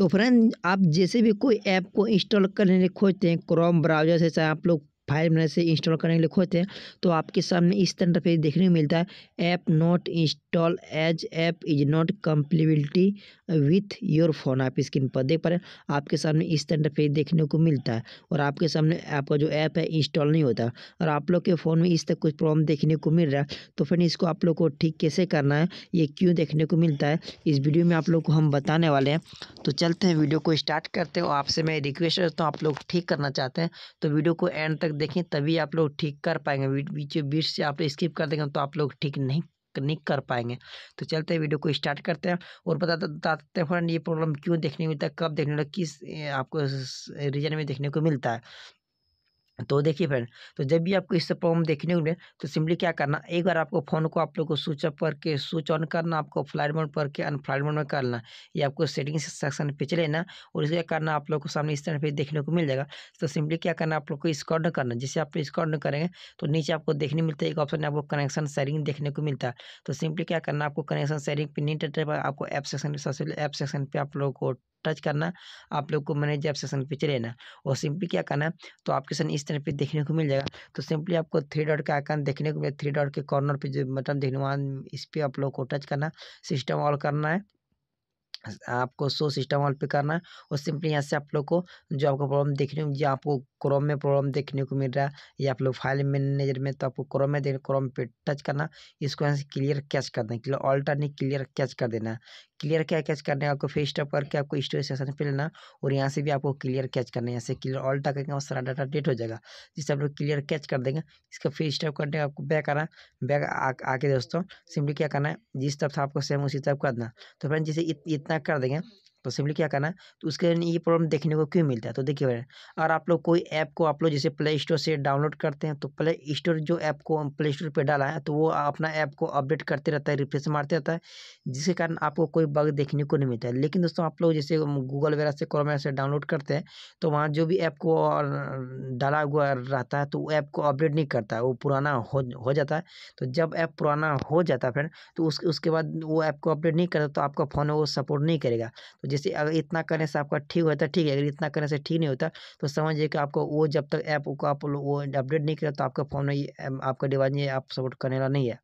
तो फ्रेंड आप जैसे भी कोई ऐप को इंस्टॉल करने खोजते हैं क्रोम ब्राउज़र से चाहे आप लोग फाइव मिनट से इंस्टॉल करने के लिए खोलते हैं तो आपके सामने इस तरह का पेज देखने को मिलता है app not install as app is not compatibility with your phone आप स्क्रीन पर देख पा रहे हैं आपके सामने इस तरह का पेज देखने को मिलता है और आपके सामने आपका जो ऐप है इंस्टॉल नहीं होता और आप लोग के फ़ोन में इस तक कुछ प्रॉब्लम देखने को मिल रहा है तो फ्रेंड इसको आप लोग को ठीक कैसे करना है ये क्यों देखने को मिलता है इस वीडियो में आप लोग को हम बताने वाले हैं तो चलते हैं वीडियो को स्टार्ट करते हैं आपसे मैं रिक्वेस्ट करता हूँ आप लोग ठीक करना चाहते हैं तो वीडियो को एंड तक देखें तभी आप लोग ठीक कर पाएंगे बीच बीच से आप स्किप कर देंगे तो आप लोग ठीक नहीं नहीं कर पाएंगे तो चलते हैं वीडियो को स्टार्ट करते हैं और बता बताते हैं ये प्रॉब्लम क्यों देखने को मिलता है कब देखने को किस आपको रीजन में देखने को मिलता है तो देखिए फ्रेंड तो जब भी आपको इससे प्रॉब्लम देखने को मिले तो सिंपली क्या करना एक बार आपको फ़ोन को आप लोग को स्विच ऑफ करके स्विच ऑन करना आपको फ्लाइट मोड पर के अनफ्लाइट मोड में करना या आपको सेटिंग सेक्शन पे चले ना और इसका करना आप लोग को सामने इस तरह पे देखने को मिल जाएगा तो सिंपली क्या करना आप लोग को स्कॉर्ड करना जैसे आप स्कॉर्ड करेंगे तो नीचे आपको देखने मिलता है एक ऑप्शन आपको कनेक्शन शेयरिंग देखने को मिलता है तो सिंपली क्या करना आपको कनेक्शन शेयरिंग पर नीट आपको ऐप सेक्शन सबसे पहले ऐप सेक्शन पर आप लोग को टच करना आप लोग को मैनेज ऐप सेशन पे चले और सिंपली क्या करना है तो आपके सन इस तरह पे देखने को मिल जाएगा तो सिंपली आपको थ्री डॉट का आइकन देखने को मिले थ्री डॉट के कॉर्नर पे जो बटन देखने वहाँ इस पर आप लोग को टच करना सिस्टम ऑल करना है आपको सो सिस्टम ऑल पे करना है और सिंपली यहाँ से आप लोग को जो आपको प्रॉब्लम देखने को आपको क्रोम में प्रॉब्लम देखने को मिल रहा है या आप लोग फाइल मैनेजर में तो आपको क्रोम में देख क्रोम पे टच करना इसको यहाँ से क्लियर कैच कर देना क्लियर ऑल्टरनेट क्लियर कैच कर देना क्लियर क्या कैच करने आपको फेस्ट टैप करके आपको स्टोरेज सेशन पे लेना और यहाँ से भी आपको क्लियर कैच करना है यहाँ से क्लियर ऑल टाक करेंगे सारा डाटा डेट हो जाएगा जिससे आप लोग क्लियर कैच कर देंगे इसका फेस टैप करने आपको बैक आना बैक आके दोस्तों सिंपली क्या करना है जिस तरफ था आपको सेम उसी तरफ करना तो फ्रेंड जैसे इतना कर देंगे तो सिंपली क्या करना है तो उसके ये प्रॉब्लम देखने को क्यों मिलता है तो देखिए अगर आप लोग कोई ऐप को आप लोग जैसे प्ले स्टोर से डाउनलोड करते हैं तो प्ले स्टोर जो ऐप को प्ले स्टोर पर डाला है तो वो अपना ऐप को अपडेट करते रहता है रिफ्रेश मारते रहता है जिसके कारण आपको कोई बग देखने को नहीं मिलता है लेकिन दोस्तों आप लोग जैसे गूगल वगैरह से क्रोम से डाउनलोड करते हैं तो वहाँ जो भी ऐप को डाला हुआ रहता है तो वो ऐप को अपडेट नहीं करता है वो पुराना हो हो जाता है तो जब ऐप पुराना हो जाता है फ्रेंड तो उसके उसके बाद वो ऐप को अपडेट नहीं करता तो आपका फ़ोन वो सपोर्ट नहीं करेगा तो जैसे अगर इतना करने से आपका ठीक होता ठीक है अगर इतना करने से ठीक नहीं होता तो समझिए कि आपको वो जब तक ऐप को आप वो अपडेट नहीं करें तो आपका फ़ोन नहीं आपका डिवाइस नहीं आप सपोर्ट करने वाला नहीं है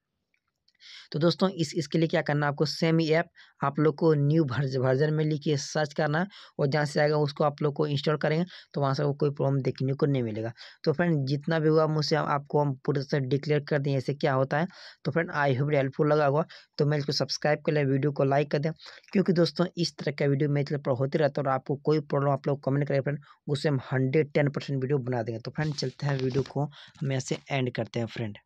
तो दोस्तों इस इसके लिए क्या करना है आपको सेम ही ऐप आप लोग को न्यू वर्जन में लिखिए सर्च करना और जहाँ से आएगा उसको आप लोग को इंस्टॉल करेंगे तो वहाँ से वो कोई प्रॉब्लम देखने को नहीं मिलेगा तो फ्रेंड जितना भी हुआ मुझसे आपको हम पूरे से डिक्लेयर कर दें ऐसे क्या होता है तो फ्रेंड आई होप हेल्पफुल लगा हुआ तो मैं इसको सब्सक्राइब कर लें वीडियो को लाइक कर दें क्योंकि दोस्तों इस तरह का वीडियो मेरे पर होते रहता है और आपको कोई प्रॉब्लम आप लोग कमेंट करें फ्रेंड उससे हम हंड्रेड टेन परसेंट वीडियो बना देंगे तो फ्रेंड चलते हैं वीडियो को हम ऐसे एंड करते हैं फ्रेंड